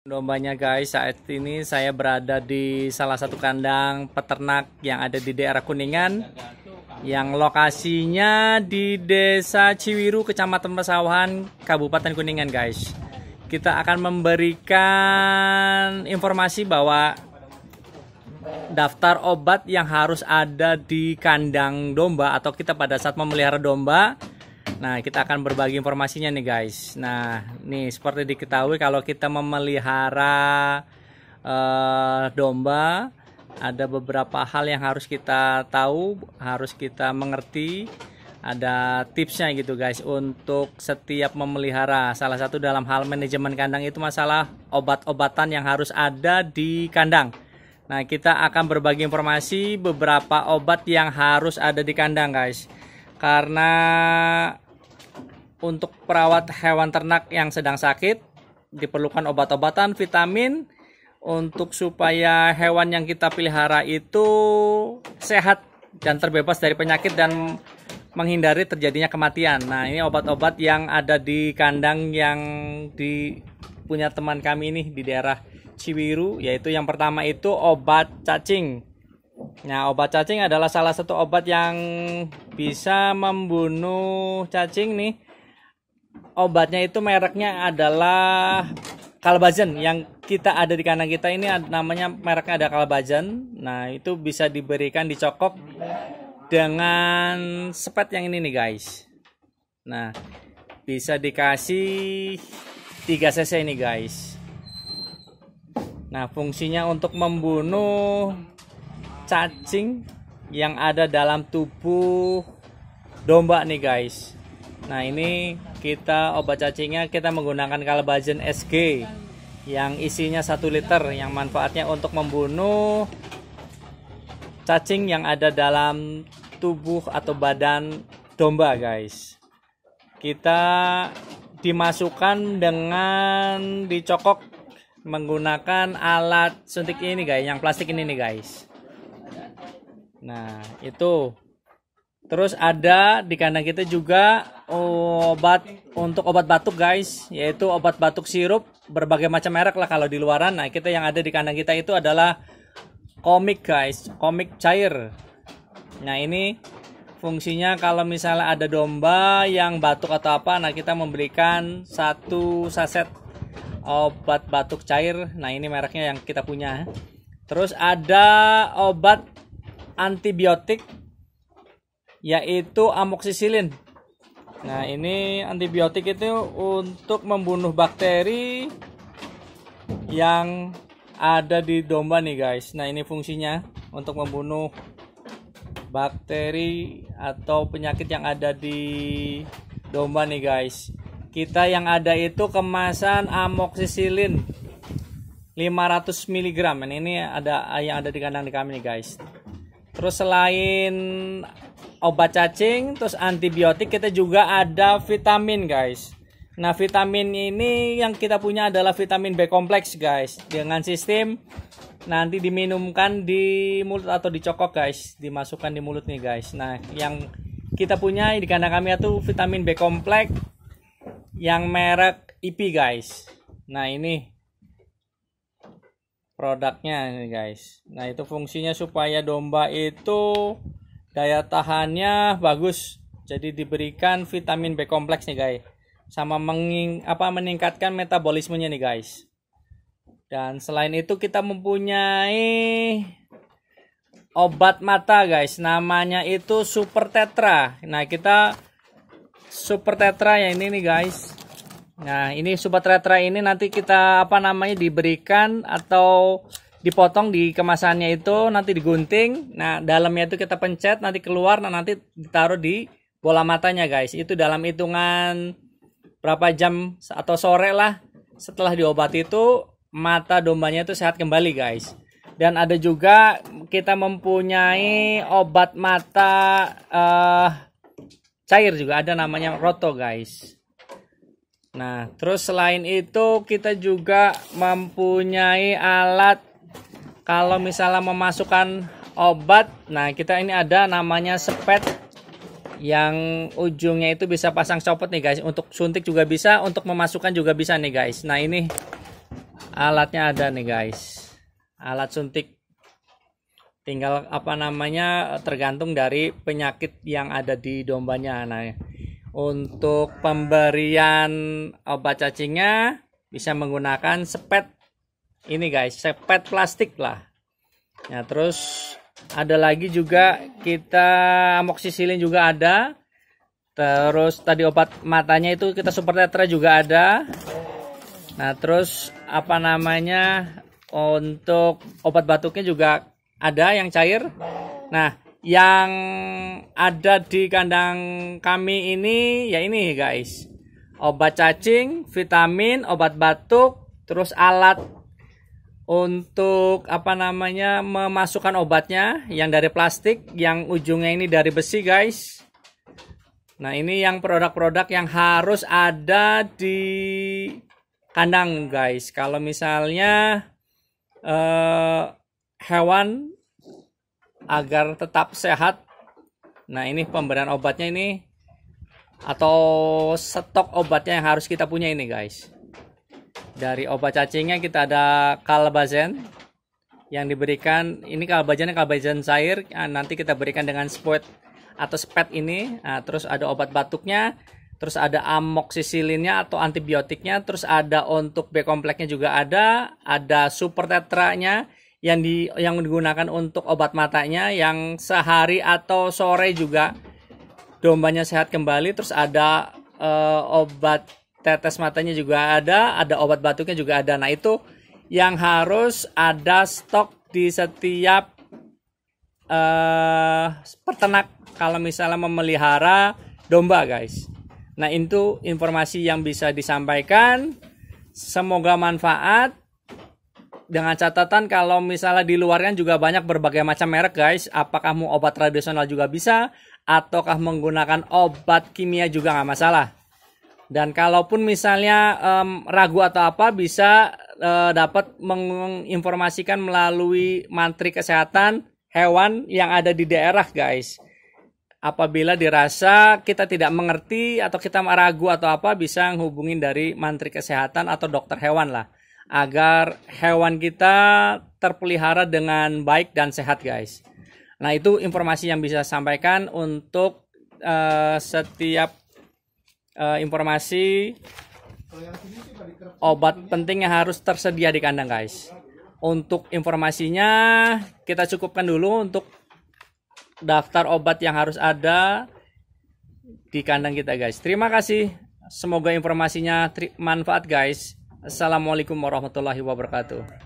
Dombanya guys, saat ini saya berada di salah satu kandang peternak yang ada di daerah Kuningan yang lokasinya di Desa Ciwiru, Kecamatan Pesawahan, Kabupaten Kuningan guys. Kita akan memberikan informasi bahwa daftar obat yang harus ada di kandang domba atau kita pada saat memelihara domba Nah, kita akan berbagi informasinya nih guys. Nah, nih seperti diketahui kalau kita memelihara uh, domba ada beberapa hal yang harus kita tahu, harus kita mengerti. Ada tipsnya gitu guys untuk setiap memelihara. Salah satu dalam hal manajemen kandang itu masalah obat-obatan yang harus ada di kandang. Nah, kita akan berbagi informasi beberapa obat yang harus ada di kandang guys. Karena untuk perawat hewan ternak yang sedang sakit diperlukan obat-obatan, vitamin untuk supaya hewan yang kita pelihara itu sehat dan terbebas dari penyakit dan menghindari terjadinya kematian. Nah, ini obat-obat yang ada di kandang yang di punya teman kami ini di daerah Ciwiru, yaitu yang pertama itu obat cacing. Nah, obat cacing adalah salah satu obat yang bisa membunuh cacing nih obatnya itu mereknya adalah kalbazen yang kita ada di kanan kita ini namanya mereknya ada kalbazen Nah, itu bisa diberikan dicokok dengan sepet yang ini nih, guys. Nah, bisa dikasih 3 cc ini, guys. Nah, fungsinya untuk membunuh cacing yang ada dalam tubuh domba nih, guys. Nah, ini kita obat cacingnya kita menggunakan kalbajen SG yang isinya 1 liter yang manfaatnya untuk membunuh cacing yang ada dalam tubuh atau badan domba guys kita dimasukkan dengan dicokok menggunakan alat suntik ini guys yang plastik ini nih guys nah itu terus ada di kandang kita juga Oh, obat untuk obat batuk guys yaitu obat batuk sirup berbagai macam merek lah kalau di luaran nah kita yang ada di kandang kita itu adalah komik guys komik cair nah ini fungsinya kalau misalnya ada domba yang batuk atau apa nah kita memberikan satu saset obat batuk cair nah ini mereknya yang kita punya terus ada obat antibiotik yaitu amoksisilin Nah, ini antibiotik itu untuk membunuh bakteri yang ada di domba nih, guys. Nah, ini fungsinya untuk membunuh bakteri atau penyakit yang ada di domba nih, guys. Kita yang ada itu kemasan amoxicillin 500 mg. Ini ada yang ada di kandang di kami nih, guys. Terus selain obat cacing, terus antibiotik, kita juga ada vitamin, guys. Nah, vitamin ini yang kita punya adalah vitamin B kompleks, guys. Dengan sistem nanti diminumkan di mulut atau dicokok, guys. Dimasukkan di mulut nih, guys. Nah, yang kita punya di kandang kami itu vitamin B kompleks yang merek IP, guys. Nah, ini produknya nih, guys. Nah, itu fungsinya supaya domba itu daya tahannya bagus jadi diberikan vitamin B kompleks nih guys sama menging apa meningkatkan metabolismenya nih guys dan selain itu kita mempunyai obat mata guys namanya itu super tetra nah kita super tetra ya ini nih guys Nah, ini Super Tetra ini nanti kita apa namanya diberikan atau dipotong di kemasannya itu nanti digunting nah dalamnya itu kita pencet nanti keluar nah nanti ditaruh di bola matanya guys itu dalam hitungan berapa jam atau sore lah setelah diobati itu mata dombanya itu sehat kembali guys dan ada juga kita mempunyai obat mata uh, cair juga ada namanya roto guys nah terus selain itu kita juga mempunyai alat kalau misalnya memasukkan obat nah kita ini ada namanya sepet yang ujungnya itu bisa pasang copot nih guys untuk suntik juga bisa untuk memasukkan juga bisa nih guys nah ini alatnya ada nih guys alat suntik tinggal apa namanya tergantung dari penyakit yang ada di dombanya nah untuk pemberian obat cacingnya bisa menggunakan sepet ini guys sepet plastik lah ya terus ada lagi juga kita amoksisilin juga ada terus tadi obat matanya itu kita super tetra juga ada nah terus apa namanya untuk obat batuknya juga ada yang cair nah yang ada di kandang kami ini ya ini guys obat cacing vitamin obat batuk terus alat untuk apa namanya memasukkan obatnya yang dari plastik yang ujungnya ini dari besi guys nah ini yang produk-produk yang harus ada di kandang guys kalau misalnya eh, hewan agar tetap sehat nah ini pemberian obatnya ini atau stok obatnya yang harus kita punya ini guys dari obat cacingnya kita ada kalbazen yang diberikan ini kalbazen kalbazen cair ah, nanti kita berikan dengan spot atau spet ini nah, terus ada obat batuknya terus ada amoksisilinnya atau antibiotiknya terus ada untuk B kompleksnya juga ada ada super tetranya yang di yang digunakan untuk obat matanya yang sehari atau sore juga dombanya sehat kembali terus ada uh, obat tetes matanya juga ada, ada obat batuknya juga ada. Nah, itu yang harus ada stok di setiap uh, peternak kalau misalnya memelihara domba, guys. Nah, itu informasi yang bisa disampaikan. Semoga manfaat dengan catatan kalau misalnya di luar kan juga banyak berbagai macam merek guys apakah mau obat tradisional juga bisa ataukah menggunakan obat kimia juga nggak masalah dan kalaupun misalnya um, ragu atau apa bisa uh, dapat menginformasikan melalui mantri kesehatan hewan yang ada di daerah, guys. Apabila dirasa kita tidak mengerti atau kita ragu atau apa bisa hubungin dari mantri kesehatan atau dokter hewan lah agar hewan kita terpelihara dengan baik dan sehat, guys. Nah, itu informasi yang bisa sampaikan untuk uh, setiap uh, informasi obat penting yang harus tersedia di kandang guys untuk informasinya kita cukupkan dulu untuk daftar obat yang harus ada di kandang kita guys terima kasih semoga informasinya manfaat guys assalamualaikum warahmatullahi wabarakatuh